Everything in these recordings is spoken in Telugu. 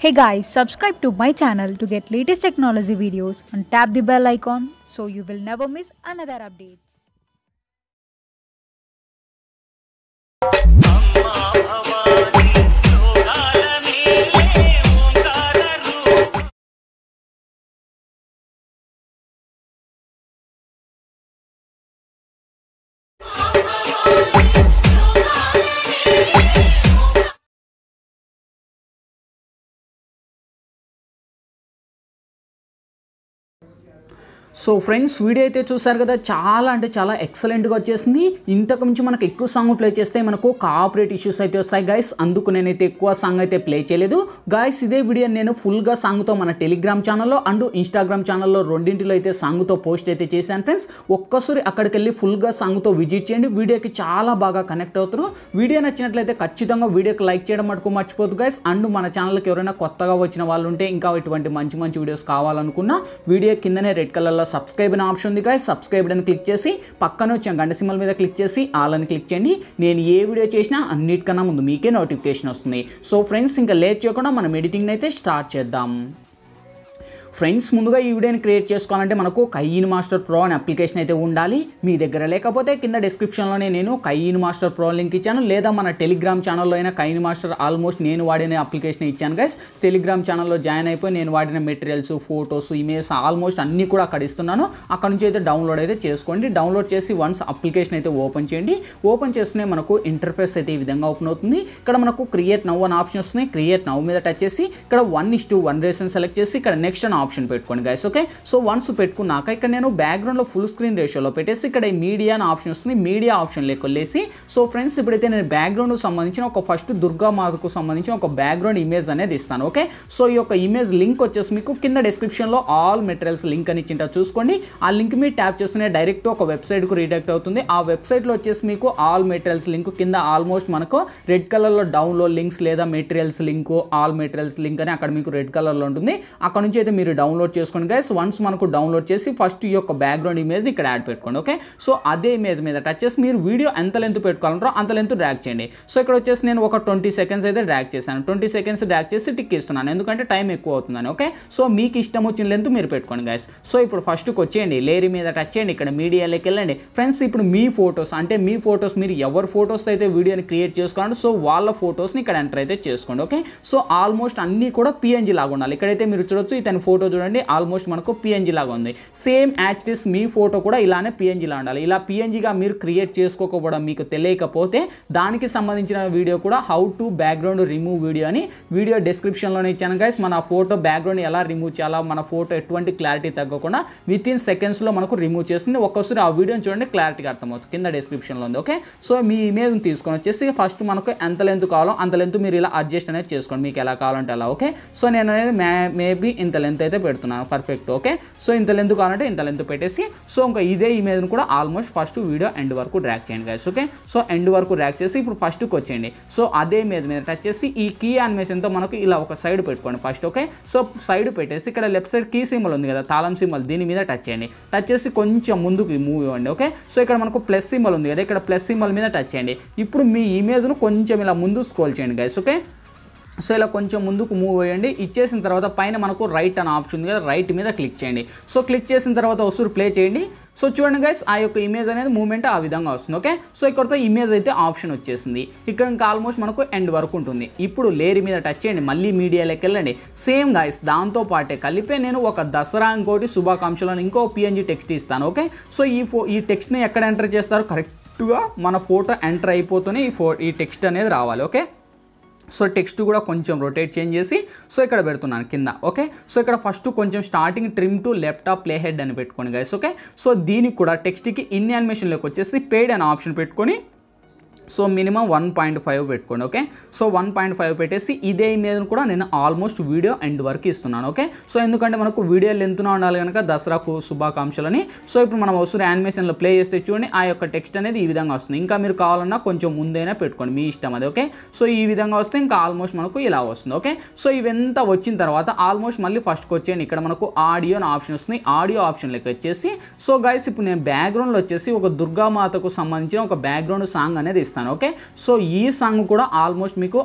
Hey guys, subscribe to my channel to get latest technology videos and tap the bell icon so you will never miss another updates. So friends video అయితే చూసారు కదా చాలా అంటే చాలా ఎక్సలెంట్గా వచ్చేసింది ఇంతకు మించి మనకు ఎక్కువ సాంగ్ ప్లే చేస్తే మనకు కాపరేట్ ఇష్యూస్ అయితే వస్తాయి గైస్ అందుకు నేనైతే ఎక్కువ సాంగ్ అయితే ప్లే చేయలేదు గాయస్ ఇదే వీడియో నేను ఫుల్గా సాంగ్తో మన టెలిగ్రామ్ ఛానల్లో అండ్ ఇన్స్టాగ్రామ్ ఛానల్లో రెండింటిలో అయితే సాంగ్తో పోస్ట్ అయితే చేశాను ఫ్రెండ్స్ ఒక్కసారి అక్కడికి వెళ్ళి ఫుల్గా సాంగ్తో విజిట్ చేయండి వీడియోకి చాలా బాగా కనెక్ట్ అవుతారు వీడియో నచ్చినట్లయితే ఖచ్చితంగా వీడియోకి లైక్ చేయడం మటుకు మర్చిపోదు గైస్ అండ్ మన ఛానల్కి ఎవరైనా కొత్తగా వచ్చిన వాళ్ళు ఉంటే ఇంకా ఇటువంటి మంచి మంచి వీడియోస్ కావాలనుకున్నా వీడియో కిందనే రెడ్ కలర్లో సబ్స్క్రైబ్ అనే ఆప్షన్ ఉంది కాదు సబ్స్క్రైబ్ అని క్లిక్ చేసి పక్కన వచ్చిన గంట సింబల్ మీద క్లిక్ చేసి ఆల్ అని క్లిక్ చేయండి నేను ఏ వీడియో చేసినా అన్నిటికన్నా ముందు మీకే నోటిఫికేషన్ వస్తుంది సో ఫ్రెండ్స్ ఇంకా లేట్ చేయకుండా మనం ఎడిటింగ్ అయితే స్టార్ట్ చేద్దాం ఫ్రెండ్స్ ముందుగా ఈ వీడియోని క్రియేట్ చేసుకోవాలంటే మనకు కయ్యిన్ మాస్టర్ ప్రో అనే అప్లికేషన్ అయితే ఉండాలి మీ దగ్గర లేకపోతే కింద డిస్క్రిప్షన్లోనే నేను కయ్యిన్ మాస్టర్ ప్రో లింక్ ఇచ్చాను లేదా మన టెలిగ్రామ్ ఛానల్లో అయినా కయ్యిన్ మాస్టర్ ఆల్మోస్ట్ నేను వాడిన అప్లికేషన్ ఇచ్చాను గైస్ టెలిగ్రామ్ ఛానల్లో జాయిన్ అయిపోయి నేను వాడిన మెటీరియల్స్ ఫొటోస్ ఇమేజ్ ఆల్మోస్ట్ అన్నీ కూడా అక్కడ ఇస్తున్నాను అక్కడ నుంచి అయితే డౌన్లోడ్ అయితే చేసుకోండి డౌన్లోడ్ చేసి వన్స్ అప్లికేషన్ అయితే ఓపెన్ చేయండి ఓపెన్ చేస్తేనే మనకు ఇంటర్ఫేస్ అయితే ఈ విధంగా ఓపెన్ అవుతుంది ఇక్కడ మనకు క్రియేట్ నవ్ అని ఆప్షన్ వస్తుంది క్రియేట్ నవ్ మీద టచ్ చేసి ఇక్కడ వన్ ఇస్ టు వన్ రేషన్ సెలెక్ట్ చేసి ఇక్కడ నెక్స్ట్ అని ఆప్షన్ పెట్టుకోండి గైస్ ఓకే సో వన్స్ పెట్టుకున్నాక ఇక్కడ నేను బ్యాక్గ్రౌండ్లో ఫుల్ స్క్రీన్ రేషియోలో పెట్టేసి ఇక్కడ మీడియా అని ఆప్షన్ వస్తుంది మీడియా ఆప్షన్ లేకొల్లేసి సో ఫ్రెండ్స్ ఇప్పుడైతే నేను బ్యాక్గ్రౌండ్ సంబంధించిన ఒక ఫస్ట్ దుర్గా మాతకు సంబంధించిన ఒక బ్యాక్గ్రౌండ్ ఇమేజ్ అనేది ఇస్తాను ఓకే సో ఈ యొక్క ఇమేజ్ లింక్ వచ్చేసి మీకు కింద డిస్క్రిప్షన్లో ఆల్ మెటీరియల్స్ లింక్ అని ఇచ్చింటా చూసుకోండి ఆ లింక్ మీరు ట్యాప్ చేస్తే డైరెక్ట్ ఒక వెబ్సైట్కు రీడైరెక్ట్ అవుతుంది ఆ వెబ్సైట్లో వచ్చేసి మీకు ఆల్ మెటీరియల్స్ లింక్ కింద ఆల్మోస్ట్ మనకు రెడ్ కలర్లో డౌన్లోడ్ లింక్స్ లేదా materials link all materials link అని అక్కడ మీకు రెడ్ కలర్లో ఉంటుంది అక్కడ నుంచి అయితే మీరు మీరు డౌన్లోడ్ చేసుకోండి గైస్ వన్స్ మనకు డౌన్లోడ్ చేసి ఫస్ట్ ఈ యొక్క బ్యాక్గ్రౌండ్ ఇమేజ్ని ఇక్కడ యాడ్ పెట్టుకోండి ఓకే సో అదే ఇమేజ్ మీద టచ్ చేసి మీరు వీడియో ఎంత లెంత్ పెట్టుకోవాలంటారో అంత లెంత్ డ్రాక్ చేయండి సో ఇక్కడ వచ్చేసి నేను ఒక ట్వంటీ సెకండ్స్ అయితే డ్రాక్ చేశాను ట్వంటీ సెకండ్స్ డ్రాక్ చేసి టిక్ ఇస్తున్నాను ఎందుకంటే టైం ఎక్కువ అవుతుందని ఓకే సో మీకు ఇష్టం వచ్చిన లెంత్ మీరు పెట్టుకోండి గైస్ సో ఇప్పుడు ఫస్ట్కి వచ్చేయండి లేరీ మీద టచ్ చేయండి ఇక్కడ మీడియాలోకి వెళ్ళండి ఫ్రెండ్స్ ఇప్పుడు మీ ఫొటోస్ అంటే మీ ఫొటోస్ మీరు ఎవరి ఫొటోస్ అయితే వీడియోని క్రియేట్ చేసుకోవాలంటే సో వాళ్ళ ఫొటోస్ని ఇక్కడ ఎంటర్ అయితే చేసుకోండి ఓకే సో ఆల్మోస్ట్ అన్నీ కూడా పిఎన్జీ లాగా ఉండాలి ఇక్కడైతే మీరు చూడొచ్చు ఇతని ఫోటో ఫోటో చూడండి ఆల్మోస్ట్ మనకు పిఎన్జీ లాగా ఉంది సేమ్ యాక్టిస్ మీ ఫోటో కూడా ఇలానే పిఎన్జీలా ఉండాలి ఇలా పిఎన్జీగా మీరు క్రియేట్ చేసుకోకపోవడం మీకు తెలియకపోతే దానికి సంబంధించిన వీడియో కూడా how to background remove video అని వీడియో డిస్క్రిప్షన్లోనే ఇచ్చాను గైస్ మన ఫోటో బ్యాక్గ్రౌండ్ ఎలా రిమూవ్ చేయాలా మన ఫోటో ఎటువంటి క్లారిటీ తగ్గకుండా విత్ ఇన్ సెకండ్స్లో మనకు రిమూవ్ చేస్తుంది ఒక్కోసారి ఆ వీడియోని చూడండి క్లారిటీగా అర్థమవుతుంది కింద డిస్క్రిప్షన్లో ఉంది ఓకే సో మీ ఇమేజ్ని తీసుకొని వచ్చేసి ఫస్ట్ మనకు ఎంత లెంత్ కావాలో అంత లెంత్ మీరు ఇలా అడ్జస్ట్ అనేది చేసుకోండి మీకు ఎలా కావాలంటే అలా ఓకే సో నేను అనేది మేబీ ఇంత లెంత్ అయితే పెడుతున్నాను పర్ఫెక్ట్ ఓకే సో ఇంత లెంత్ కావాలంటే ఇంత లెంత్ పెట్టేసి సో ఇంకా ఇదే ఇమేజ్ కూడా ఆల్మోస్ట్ ఫస్ట్ వీడియో ఎండ్ వరకు డ్రాక్ చేయండి గైస్ ఓకే సో ఎండ్ వరకు డ్రాక్ చేసి ఇప్పుడు ఫస్ట్కి వచ్చేయండి సో అదే ఇమేజ్ మీద టచ్ చేసి ఈ కీ యానిమేషన్తో మనకు ఇలా ఒక సైడ్ పెట్టుకోండి ఫస్ట్ ఓకే సో సైడ్ పెట్టేసి ఇక్కడ లెఫ్ట్ సైడ్ కీ సింబల్ ఉంది కదా తాళం సింబల్ దీని మీద టచ్ చేయండి టచ్ చేసి కొంచెం ముందుకు మూవ్ ఇవ్వండి ఓకే సో ఇక్కడ మనకు ప్లస్ సింబల్ ఉంది కదా ఇక్కడ ప్లస్ సింబల్ మీద టచ్ చేయండి ఇప్పుడు మీ ఇమేజ్ను కొంచెం ఇలా ముందు స్కోల్ చేయండి గైస్ ఓకే సో ఇలా కొంచెం ముందుకు మూవ్ అయ్యండి ఇచ్చేసిన తర్వాత పైన మనకు రైట్ అనే ఆప్షన్ ఉంది కదా రైట్ మీద క్లిక్ చేయండి సో క్లిక్ చేసిన తర్వాత వస్తురు ప్లే చేయండి సో చూడండి గైస్ ఆ యొక్క ఇమేజ్ అనేది మూవ్మెంట్ ఆ విధంగా వస్తుంది ఓకే సో ఇక్కడతో ఇమేజ్ అయితే ఆప్షన్ వచ్చేసింది ఇక్కడ ఇంకా ఆల్మోస్ట్ మనకు ఎండ్ వరకు ఉంటుంది ఇప్పుడు లేరి మీద టచ్ చేయండి మళ్ళీ మీడియాలోకి వెళ్ళండి సేమ్ గైస్ దాంతో పాటే కలిపే నేను ఒక దసరా ఇంకోటి శుభాకాంక్షలను ఇంకో పిఎన్జీ టెక్స్ట్ ఇస్తాను ఓకే సో ఈ ఫో ఈ టెక్స్ట్ని ఎక్కడ ఎంటర్ చేస్తారు కరెక్ట్గా మన ఫోటో ఎంటర్ అయిపోతూనే ఈ ఫో ఈ టెక్స్ట్ అనేది రావాలి ఓకే సో టెక్స్ట్ కూడా కొంచెం రొటేట్ చేంజ్ చేసి సో ఇక్కడ పెడుతున్నాను కింద ఓకే సో ఇక్కడ ఫస్ట్ కొంచెం starting trim to laptop play head అని పెట్టుకోండి గైస్ ఓకే సో దీనికి కూడా టెక్స్ట్కి ఇన్ యానిమేషన్లోకి వచ్చేసి పెయిడ్ అనే ఆప్షన్ పెట్టుకొని so minimum one point five పెట్టుకోండి okay so one point five పెట్టేసి ఇదే మీద కూడా నేను ఆల్మోస్ట్ వీడియో ఎండ్ వరకు ఇస్తున్నాను ఓకే సో ఎందుకంటే మనకు వీడియో లెంత్న ఉండాలి కనుక దసరాకు శుభాకాంక్షలని సో ఇప్పుడు మనం వస్తున్న యానిమేషన్లో ప్లే చేస్తే చూడండి ఆ యొక్క టెక్స్ట్ అనేది ఈ విధంగా వస్తుంది ఇంకా మీరు కావాలన్నా కొంచెం ముందైనా పెట్టుకోండి మీ ఇష్టం అది ఓకే సో ఈ విధంగా వస్తే ఇంకా ఆల్మోస్ట్ మనకు ఇలా వస్తుంది ఓకే సో ఇవంతా వచ్చిన తర్వాత ఆల్మోస్ట్ మళ్ళీ ఫస్ట్కి వచ్చేయండి ఇక్కడ మనకు ఆడియో ఆప్షన్ వస్తుంది ఆడియో లెక్క వచ్చేసి సో గైస్ ఇప్పుడు నేను బ్యాక్గ్రౌండ్లో వచ్చేసి ఒక దుర్గామాతకు సంబంధించిన ఒక బ్యాక్గ్రౌండ్ సాంగ్ అనేది ఇస్తాను చూపిస్తాను ఓకే సో ఈ సాంగ్ కూడా ఆల్మోస్ట్ మీకు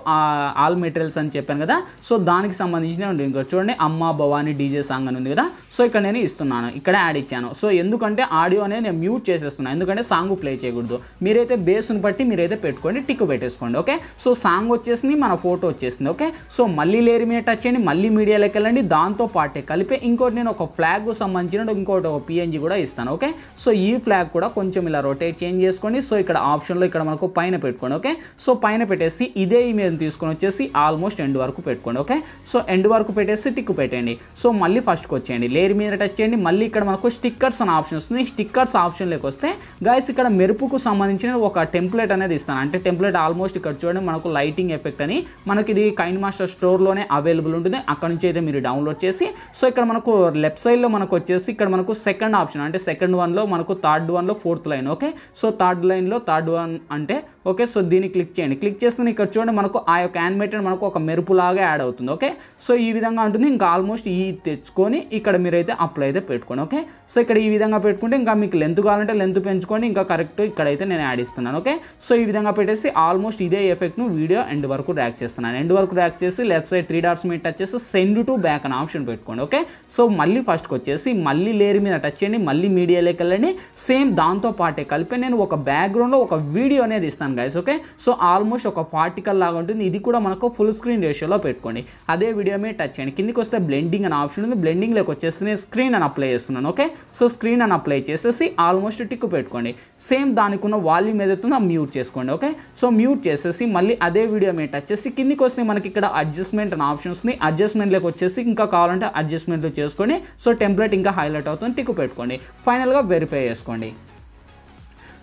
ఆల్ మెటీరియల్స్ అని చెప్పాను కదా సో దానికి సంబంధించిన ఇంకా చూడండి అమ్మ భవానీ డీజే సాంగ్ అని ఉంది కదా సో ఇక్కడ నేను ఇస్తున్నాను ఇక్కడ యాడ్ ఇచ్చాను సో ఎందుకంటే ఆడియో అనేది నేను మ్యూట్ చేసేస్తున్నాను ఎందుకంటే సాంగ్ ప్లే చేయకూడదు మీరైతే బేస్ను బట్టి మీరైతే పెట్టుకోండి టిక్ పెట్టేసుకోండి ఓకే సో సాంగ్ వచ్చేసింది మన ఫోటో వచ్చేసింది ఓకే సో మళ్ళీ లేరి మీద టచ్ చేయండి మళ్ళీ మీడియాలోకి వెళ్ళండి దాంతో పాటే కలిపి ఇంకోటి నేను ఒక ఫ్లాగ్ సంబంధించిన ఇంకోటి ఒక పిఎన్జీ కూడా ఇస్తాను ఓకే సో ఈ ఫ్లాగ్ కూడా కొంచెం ఇలా రొటేట్ చేంజ్ చేసుకోండి సో ఇక్కడ ఆప్షన్లో ఇక్కడ మనకు పైన పెట్టుకోండి ఓకే సో పైన పెట్టేసి ఇదే ఇమేజ్ తీసుకొని వచ్చేసి ఆల్మోస్ట్ ఎండ్ వరకు పెట్టుకోండి ఓకే సో ఎండ్ వరకు పెట్టేసి టిక్ పెట్టండి సో మళ్ళీ ఫస్ట్కి వచ్చేయండి లేర్ మీద టచ్ చేయండి మళ్ళీ ఇక్కడ మనకు స్టిక్కర్స్ అనే ఆప్షన్ వస్తుంది స్టిక్కర్స్ ఆప్షన్ వస్తే గాయస్ ఇక్కడ మెరుపుకు సంబంధించిన ఒక టెంప్లెట్ అనేది ఇస్తాను అంటే టెంప్లెట్ ఆల్మోస్ట్ ఇక్కడ చూడండి మనకు లైటింగ్ ఎఫెక్ట్ అని మనకి ఇది కైన్ మాస్టర్ స్టోర్లోనే అవైలబుల్ ఉంటుంది అక్కడ నుంచి అయితే మీరు డౌన్లోడ్ చేసి సో ఇక్కడ మనకు లెఫ్ట్ సైడ్లో మనకు వచ్చేసి ఇక్కడ మనకు సెకండ్ ఆప్షన్ అంటే సెకండ్ వన్లో మనకు థర్డ్ వన్లో fourth line okay so third లైన్లో థర్డ్ వన్ అంటే ఓకే సో దీన్ని క్లిక్ చేయండి క్లిక్ చేస్తే ఇక్కడ చూడండి మనకు ఆ యొక్క యానిమేటెడ్ మనకు ఒక మెరుపులాగా యాడ్ అవుతుంది ఓకే సో ఈ విధంగా ఉంటుంది ఇంకా ఆల్మోస్ట్ ఈ తెచ్చుకొని ఇక్కడ మీరైతే అప్లై అయితే పెట్టుకోండి ఓకే సో ఇక్కడ ఈ విధంగా పెట్టుకుంటే ఇంకా మీకు లెంత్ కావాలంటే లెంత్ పెంచుకోండి ఇంకా కరెక్ట్ ఇక్కడైతే నేను యాడ్ ఇస్తున్నాను ఓకే సో ఈ విధంగా పెట్టేసి ఆల్మోస్ట్ ఇదే ఎఫెక్ట్ను వీడియో ఎండ్ వరకు ర్యాక్ చేస్తున్నాను ఎండ్ వరకు ర్యాక్ చేసి లెఫ్ట్ సైడ్ త్రీ డాట్స్ మీద టచ్ చేసి సెండ్ టు బ్యాక్ అని ఆప్షన్ పెట్టుకోండి ఓకే సో మళ్ళీ ఫస్ట్కి వచ్చేసి మళ్ళీ లేర్ మీద టచ్ చేయండి మళ్ళీ మీడియాలోకి వెళ్ళండి సేమ్ దాంతో పాటే కలిపి నేను ఒక బ్యాక్గ్రౌండ్లో ఒక వీడియో అనేది ఇస్తాను పెట్టుకున్నాను గైస్ ఓకే సో ఆల్మోస్ట్ ఒక పార్టికల్ లాగా ఉంటుంది ఇది కూడా మనకు ఫుల్ స్క్రీన్ రేషియోలో పెట్టుకోండి అదే వీడియో మీద టచ్ చేయండి కిందికి వస్తే బ్లెండింగ్ అని ఆప్షన్ ఉంది బ్లెండింగ్ వచ్చేసి స్క్రీన్ అని అప్లై చేస్తున్నాను ఓకే సో స్క్రీన్ అని అప్లై చేసేసి ఆల్మోస్ట్ టిక్ పెట్టుకోండి సేమ్ దానికి ఉన్న వాల్యూమ్ ఏదైతుందో మ్యూట్ చేసుకోండి ఓకే సో మ్యూట్ చేసేసి మళ్ళీ అదే వీడియో మీద టచ్ చేసి కిందికి వస్తే మనకి ఇక్కడ అడ్జస్ట్మెంట్ అని ఆప్షన్ ఉంది అడ్జస్ట్మెంట్లోకి వచ్చేసి ఇంకా కావాలంటే అడ్జస్ట్మెంట్లు చేసుకోండి సో టెంప్లెట్ ఇంకా హైలైట్ అవుతుంది టిక్ పెట్టుకోండి ఫైనల్గా వెరిఫై చేసుకోండి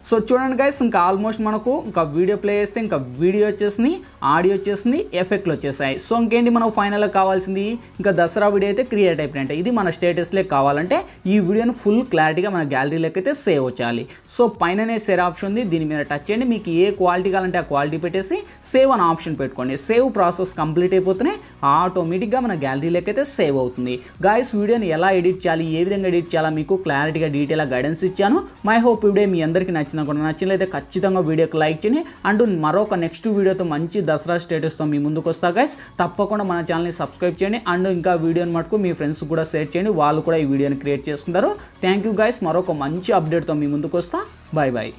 సో చూడండి గైస్ ఇంకా ఆల్మోస్ట్ మనకు ఇంకా వీడియో ప్లే చేస్తే ఇంకా వీడియో వచ్చేసింది ఆడియో వచ్చేసింది ఎఫెక్ట్లు వచ్చేసాయి సో ఇంకేంటి మనకు ఫైనల్గా కావాల్సింది ఇంకా దసరా వీడియో అయితే క్రియేట్ అయిపోయినట్టే ఇది మన స్టేటస్లే కావాలంటే ఈ వీడియోని ఫుల్ క్లారిటీగా మన గ్యాలరీలోకి అయితే సేవ్ చేయాలి సో పైననే సేర్ ఆప్షన్ ఉంది దీని మీద టచ్ చేయండి మీకు ఏ క్వాలిటీ కావాలంటే ఆ క్వాలిటీ పెట్టేసి సేవ్ అని ఆప్షన్ పెట్టుకోండి సేవ్ ప్రాసెస్ కంప్లీట్ అయిపోతేనే ఆటోమేటిక్గా మన గ్యాలరీలోకి అయితే సేవ్ అవుతుంది గాయస్ వీడియోని ఎలా ఎడిట్ చేయాలి ఏ విధంగా ఎడిట్ చేయాలో మీకు క్లారిటీగా డీటెయిల్గా గైడెన్స్ ఇచ్చాను మై హోప్ వీడియో మీ అందరికీ నచ్చింది నచ్చినా కూడా నచ్చినట్లయితే ఖచ్చితంగా వీడియోకి లైక్ చేయండి అండ్ మరొక నెక్స్ట్ వీడియోతో మంచి దసరా స్టేటస్తో మీ ముందుకు వస్తా గైస్ తప్పకుండా మన ఛానల్ని సబ్స్క్రైబ్ చేయండి అండ్ ఇంకా వీడియోని మటుకు మీ ఫ్రెండ్స్ కూడా షేర్ చేయండి వాళ్ళు కూడా ఈ వీడియోని క్రియేట్ చేసుకుంటారు థ్యాంక్ యూ గైస్ మరొక మంచి అప్డేట్తో మీ ముందుకు వస్తా బాయ్ బాయ్